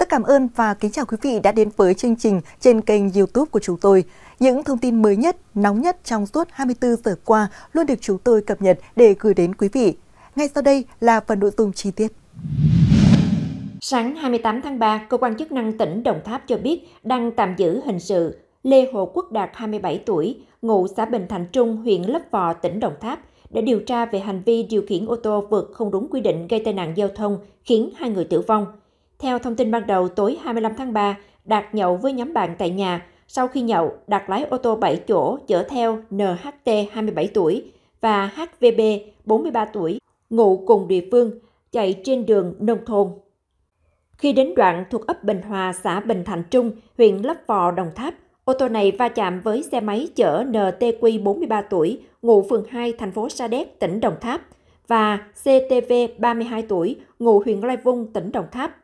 tất cảm ơn và kính chào quý vị đã đến với chương trình trên kênh YouTube của chúng tôi. Những thông tin mới nhất, nóng nhất trong suốt 24 giờ qua luôn được chúng tôi cập nhật để gửi đến quý vị. Ngay sau đây là phần nội dung chi tiết. Sáng 28 tháng 3, cơ quan chức năng tỉnh Đồng Tháp cho biết đang tạm giữ hình sự Lê Hồ Quốc Đạt 27 tuổi, ngụ xã Bình Thành Trung, huyện Lấp Vò, tỉnh Đồng Tháp để điều tra về hành vi điều khiển ô tô vượt không đúng quy định gây tai nạn giao thông khiến hai người tử vong – theo thông tin ban đầu, tối 25 tháng 3, Đạt nhậu với nhóm bạn tại nhà. Sau khi nhậu, Đạt lái ô tô 7 chỗ chở theo NHT 27 tuổi và HVB 43 tuổi, ngụ cùng địa phương, chạy trên đường nông thôn. Khi đến đoạn thuộc ấp Bình Hòa, xã Bình Thạnh Trung, huyện Lấp Vò, Đồng Tháp, ô tô này va chạm với xe máy chở NTQ 43 tuổi, ngụ phường 2, thành phố Sa Đéc, tỉnh Đồng Tháp và CTV 32 tuổi, ngụ huyện Lai Vung, tỉnh Đồng Tháp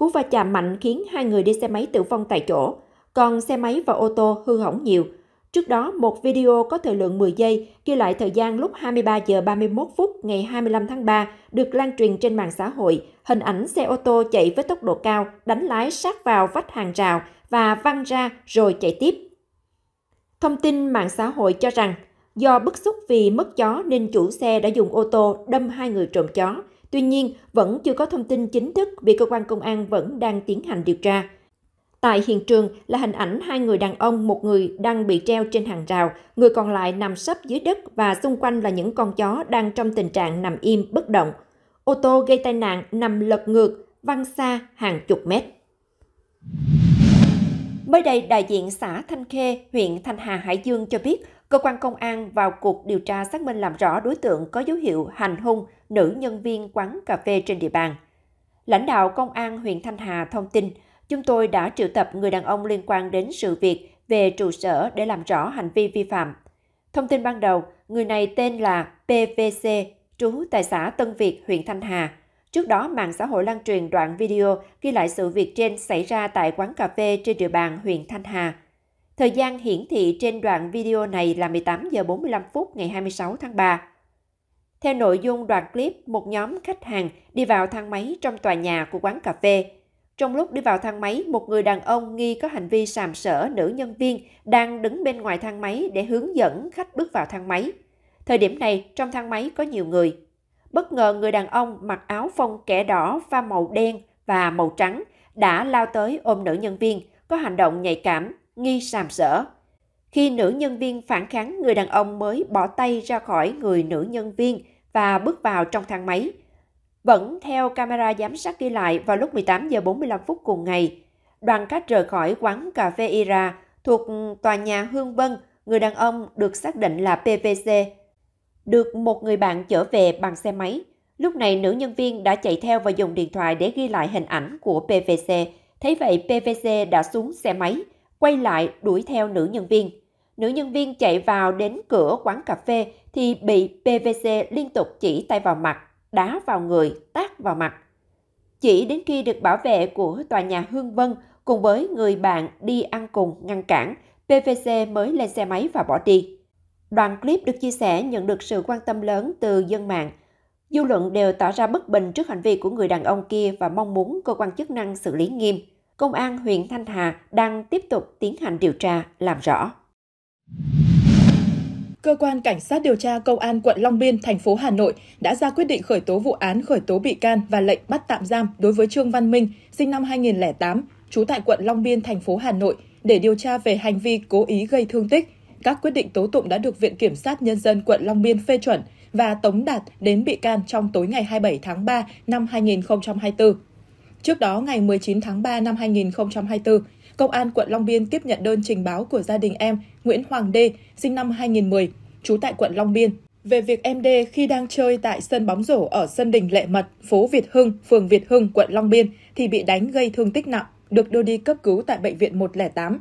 Cú va chạm mạnh khiến hai người đi xe máy tử vong tại chỗ, còn xe máy và ô tô hư hỏng nhiều. Trước đó, một video có thời lượng 10 giây ghi lại thời gian lúc 23 giờ 31 phút ngày 25 tháng 3 được lan truyền trên mạng xã hội. Hình ảnh xe ô tô chạy với tốc độ cao, đánh lái sát vào vách hàng rào và văng ra rồi chạy tiếp. Thông tin mạng xã hội cho rằng, do bức xúc vì mất chó nên chủ xe đã dùng ô tô đâm hai người trộm chó. Tuy nhiên, vẫn chưa có thông tin chính thức vì cơ quan công an vẫn đang tiến hành điều tra. Tại hiện trường là hình ảnh hai người đàn ông, một người đang bị treo trên hàng rào, người còn lại nằm sấp dưới đất và xung quanh là những con chó đang trong tình trạng nằm im bất động. Ô tô gây tai nạn nằm lật ngược, văng xa hàng chục mét. Mới đây, đại diện xã Thanh Khê, huyện Thanh Hà, Hải Dương cho biết, cơ quan công an vào cuộc điều tra xác minh làm rõ đối tượng có dấu hiệu hành hung, nữ nhân viên quán cà phê trên địa bàn. Lãnh đạo Công an huyện Thanh Hà thông tin, chúng tôi đã triệu tập người đàn ông liên quan đến sự việc về trụ sở để làm rõ hành vi vi phạm. Thông tin ban đầu, người này tên là PVC, trú tại xã Tân Việt, huyện Thanh Hà. Trước đó, mạng xã hội lan truyền đoạn video ghi lại sự việc trên xảy ra tại quán cà phê trên địa bàn huyện Thanh Hà. Thời gian hiển thị trên đoạn video này là 18 giờ 45 phút ngày 26 tháng 3. Theo nội dung đoạn clip, một nhóm khách hàng đi vào thang máy trong tòa nhà của quán cà phê. Trong lúc đi vào thang máy, một người đàn ông nghi có hành vi sàm sỡ nữ nhân viên đang đứng bên ngoài thang máy để hướng dẫn khách bước vào thang máy. Thời điểm này, trong thang máy có nhiều người. Bất ngờ người đàn ông mặc áo phông kẻ đỏ pha màu đen và màu trắng đã lao tới ôm nữ nhân viên, có hành động nhạy cảm, nghi sàm sỡ. Khi nữ nhân viên phản kháng, người đàn ông mới bỏ tay ra khỏi người nữ nhân viên và bước vào trong thang máy. Vẫn theo camera giám sát ghi lại vào lúc 18 giờ 45 phút cùng ngày, đoàn khách rời khỏi quán cà phê Ira thuộc tòa nhà Hương Vân, người đàn ông được xác định là PVC, được một người bạn chở về bằng xe máy. Lúc này nữ nhân viên đã chạy theo và dùng điện thoại để ghi lại hình ảnh của PVC. Thấy vậy PVC đã xuống xe máy, quay lại đuổi theo nữ nhân viên nữ nhân viên chạy vào đến cửa quán cà phê thì bị PVC liên tục chỉ tay vào mặt, đá vào người, tát vào mặt. Chỉ đến khi được bảo vệ của tòa nhà Hương Vân cùng với người bạn đi ăn cùng ngăn cản, PVC mới lên xe máy và bỏ đi. Đoạn clip được chia sẻ nhận được sự quan tâm lớn từ dân mạng. Dư luận đều tỏ ra bất bình trước hành vi của người đàn ông kia và mong muốn cơ quan chức năng xử lý nghiêm. Công an huyện Thanh Hà đang tiếp tục tiến hành điều tra, làm rõ. Cơ quan Cảnh sát điều tra Công an quận Long Biên, thành phố Hà Nội đã ra quyết định khởi tố vụ án khởi tố bị can và lệnh bắt tạm giam đối với Trương Văn Minh, sinh năm 2008, trú tại quận Long Biên, thành phố Hà Nội, để điều tra về hành vi cố ý gây thương tích. Các quyết định tố tụng đã được Viện Kiểm sát Nhân dân quận Long Biên phê chuẩn và tống đạt đến bị can trong tối ngày 27 tháng 3 năm 2024. Trước đó, ngày 19 tháng 3 năm 2024, Công an quận Long Biên tiếp nhận đơn trình báo của gia đình em Nguyễn Hoàng Đê, sinh năm 2010, trú tại quận Long Biên, về việc em D khi đang chơi tại sân bóng rổ ở sân đình Lệ Mật, phố Việt Hưng, phường Việt Hưng, quận Long Biên thì bị đánh gây thương tích nặng, được đưa đi cấp cứu tại bệnh viện 108.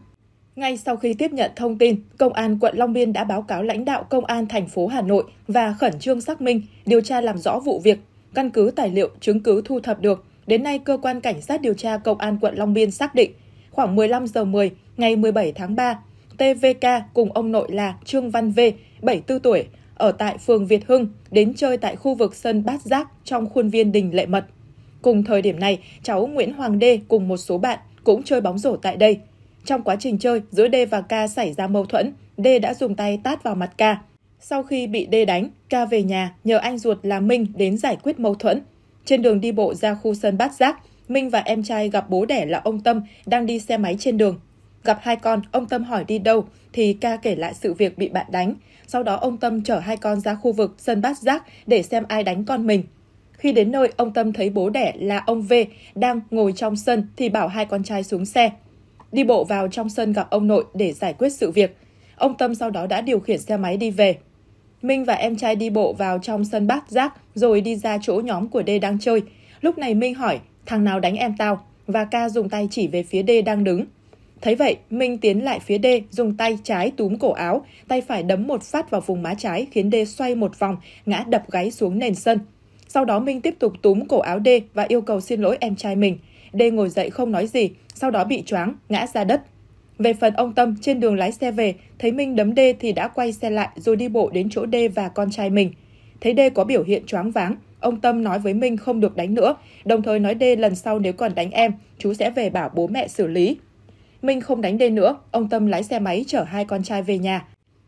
Ngay sau khi tiếp nhận thông tin, Công an quận Long Biên đã báo cáo lãnh đạo Công an thành phố Hà Nội và khẩn trương xác minh, điều tra làm rõ vụ việc. Căn cứ tài liệu, chứng cứ thu thập được, đến nay cơ quan cảnh sát điều tra Công an quận Long Biên xác định khoảng 15 giờ 10 ngày 17 tháng 3, TVK cùng ông nội là Trương Văn V, 74 tuổi, ở tại phường Việt Hưng, đến chơi tại khu vực sân Bát Giác trong khuôn viên đình Lệ Mật. Cùng thời điểm này, cháu Nguyễn Hoàng Đê cùng một số bạn cũng chơi bóng rổ tại đây. Trong quá trình chơi, giữa Đê và K xảy ra mâu thuẫn, Đê đã dùng tay tát vào mặt K. Sau khi bị Đê đánh, K về nhà nhờ anh ruột là Minh đến giải quyết mâu thuẫn. Trên đường đi bộ ra khu sân Bát Giác, Minh và em trai gặp bố đẻ là ông Tâm đang đi xe máy trên đường. Gặp hai con, ông Tâm hỏi đi đâu, thì ca kể lại sự việc bị bạn đánh. Sau đó ông Tâm chở hai con ra khu vực sân bát giác để xem ai đánh con mình. Khi đến nơi, ông Tâm thấy bố đẻ là ông V đang ngồi trong sân thì bảo hai con trai xuống xe. Đi bộ vào trong sân gặp ông nội để giải quyết sự việc. Ông Tâm sau đó đã điều khiển xe máy đi về. Minh và em trai đi bộ vào trong sân bát giác rồi đi ra chỗ nhóm của D đang chơi. Lúc này Minh hỏi, thằng nào đánh em tao, và ca dùng tay chỉ về phía D đang đứng. Thấy vậy, Minh tiến lại phía D, dùng tay trái túm cổ áo, tay phải đấm một phát vào vùng má trái khiến D xoay một vòng, ngã đập gáy xuống nền sân. Sau đó Minh tiếp tục túm cổ áo D và yêu cầu xin lỗi em trai mình. D ngồi dậy không nói gì, sau đó bị choáng, ngã ra đất. Về phần ông Tâm, trên đường lái xe về, thấy Minh đấm D thì đã quay xe lại rồi đi bộ đến chỗ D và con trai mình. Thấy D có biểu hiện choáng váng, Ông Tâm nói với Minh không được đánh nữa, đồng thời nói Đê lần sau nếu còn đánh em, chú sẽ về bảo bố mẹ xử lý. Minh không đánh Đê nữa, ông Tâm lái xe máy chở hai con trai về nhà.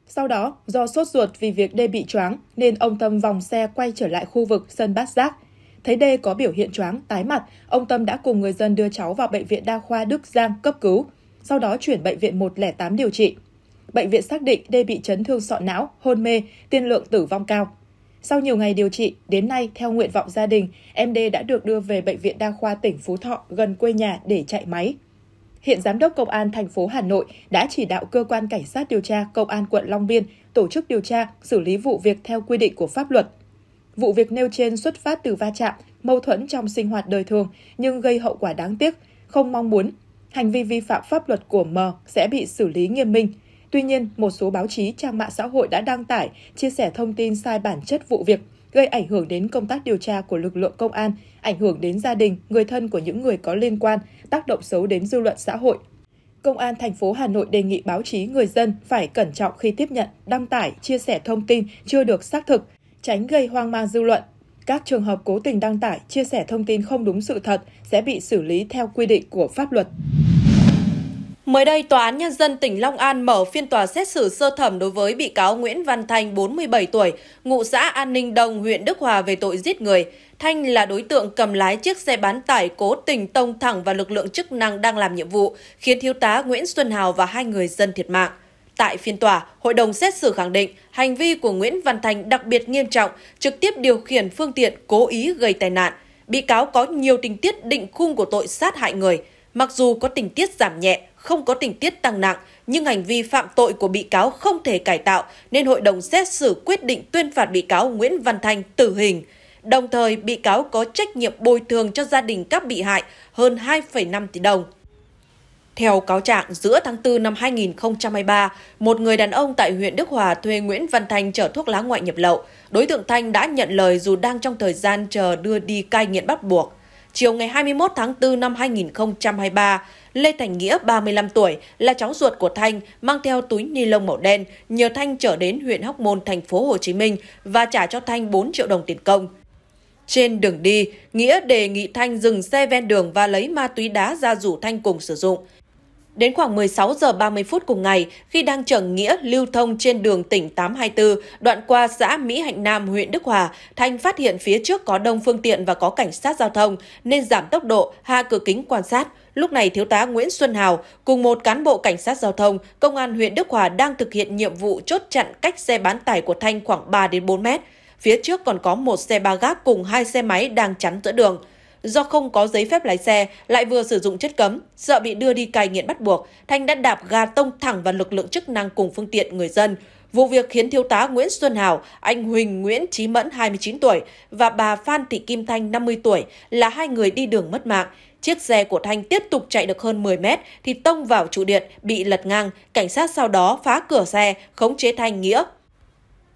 Sau đó, do sốt ruột vì việc Đê bị choáng nên ông Tâm vòng xe quay trở lại khu vực sân bát giác. Thấy Đê có biểu hiện choáng, tái mặt, ông Tâm đã cùng người dân đưa cháu vào bệnh viện đa khoa Đức Giang cấp cứu, sau đó chuyển bệnh viện 108 điều trị. Bệnh viện xác định Đê bị chấn thương sọ não, hôn mê, tiên lượng tử vong cao. Sau nhiều ngày điều trị, đến nay theo nguyện vọng gia đình, em D đã được đưa về bệnh viện đa khoa tỉnh Phú Thọ gần quê nhà để chạy máy. Hiện giám đốc công an thành phố Hà Nội đã chỉ đạo cơ quan cảnh sát điều tra công an quận Long Biên tổ chức điều tra, xử lý vụ việc theo quy định của pháp luật. Vụ việc nêu trên xuất phát từ va chạm, mâu thuẫn trong sinh hoạt đời thường nhưng gây hậu quả đáng tiếc, không mong muốn. Hành vi vi phạm pháp luật của M sẽ bị xử lý nghiêm minh. Tuy nhiên, một số báo chí, trang mạng xã hội đã đăng tải, chia sẻ thông tin sai bản chất vụ việc, gây ảnh hưởng đến công tác điều tra của lực lượng công an, ảnh hưởng đến gia đình, người thân của những người có liên quan, tác động xấu đến dư luận xã hội. Công an thành phố Hà Nội đề nghị báo chí người dân phải cẩn trọng khi tiếp nhận, đăng tải, chia sẻ thông tin chưa được xác thực, tránh gây hoang mang dư luận. Các trường hợp cố tình đăng tải, chia sẻ thông tin không đúng sự thật sẽ bị xử lý theo quy định của pháp luật. Mới đây, Tòa án Nhân dân tỉnh Long An mở phiên tòa xét xử sơ thẩm đối với bị cáo Nguyễn Văn Thanh, 47 tuổi, ngụ xã An Ninh Đông, huyện Đức Hòa về tội giết người. Thanh là đối tượng cầm lái chiếc xe bán tải cố tình tông thẳng vào lực lượng chức năng đang làm nhiệm vụ, khiến thiếu tá Nguyễn Xuân Hào và hai người dân thiệt mạng. Tại phiên tòa, hội đồng xét xử khẳng định hành vi của Nguyễn Văn Thành đặc biệt nghiêm trọng, trực tiếp điều khiển phương tiện cố ý gây tai nạn. Bị cáo có nhiều tình tiết định khung của tội sát hại người, mặc dù có tình tiết giảm nhẹ, không có tình tiết tăng nặng, nhưng hành vi phạm tội của bị cáo không thể cải tạo nên hội đồng xét xử quyết định tuyên phạt bị cáo Nguyễn Văn Thanh tử hình. Đồng thời, bị cáo có trách nhiệm bồi thường cho gia đình các bị hại hơn 2,5 tỷ đồng. Theo cáo trạng, giữa tháng 4 năm 2023, một người đàn ông tại huyện Đức Hòa thuê Nguyễn Văn Thanh chở thuốc lá ngoại nhập lậu. Đối tượng Thanh đã nhận lời dù đang trong thời gian chờ đưa đi cai nghiện bắt buộc chiều ngày 21 tháng 4 năm 2023, Lê Thành Nghĩa, 35 tuổi, là cháu ruột của Thanh, mang theo túi ni lông màu đen, nhờ Thanh trở đến huyện Hóc Môn, thành phố Hồ Chí Minh và trả cho Thanh 4 triệu đồng tiền công. Trên đường đi, Nghĩa đề nghị Thanh dừng xe ven đường và lấy ma túy đá ra rủ Thanh cùng sử dụng. Đến khoảng 16 giờ 30 phút cùng ngày, khi đang chở Nghĩa lưu thông trên đường tỉnh 824, đoạn qua xã Mỹ Hạnh Nam, huyện Đức Hòa, Thanh phát hiện phía trước có đông phương tiện và có cảnh sát giao thông, nên giảm tốc độ, hạ cửa kính quan sát. Lúc này, Thiếu tá Nguyễn Xuân Hào cùng một cán bộ cảnh sát giao thông, công an huyện Đức Hòa đang thực hiện nhiệm vụ chốt chặn cách xe bán tải của Thanh khoảng 3 đến 4 mét. Phía trước còn có một xe ba gác cùng hai xe máy đang chắn giữa đường. Do không có giấy phép lái xe, lại vừa sử dụng chất cấm, sợ bị đưa đi cai nghiện bắt buộc, Thanh đã đạp ga tông thẳng vào lực lượng chức năng cùng phương tiện người dân. Vụ việc khiến thiếu tá Nguyễn Xuân Hào, anh Huỳnh Nguyễn Trí Mẫn 29 tuổi và bà Phan Thị Kim Thanh 50 tuổi là hai người đi đường mất mạng. Chiếc xe của Thanh tiếp tục chạy được hơn 10 mét thì tông vào trụ điện, bị lật ngang. Cảnh sát sau đó phá cửa xe, khống chế Thanh Nghĩa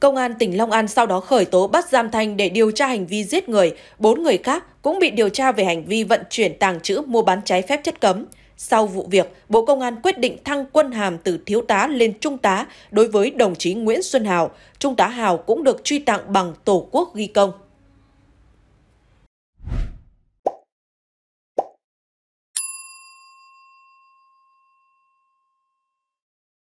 Công an tỉnh Long An sau đó khởi tố bắt giam Thanh để điều tra hành vi giết người. Bốn người khác cũng bị điều tra về hành vi vận chuyển tàng trữ mua bán trái phép chất cấm. Sau vụ việc, Bộ Công an quyết định thăng quân hàm từ thiếu tá lên trung tá đối với đồng chí Nguyễn Xuân Hào. Trung tá Hào cũng được truy tặng bằng Tổ quốc ghi công.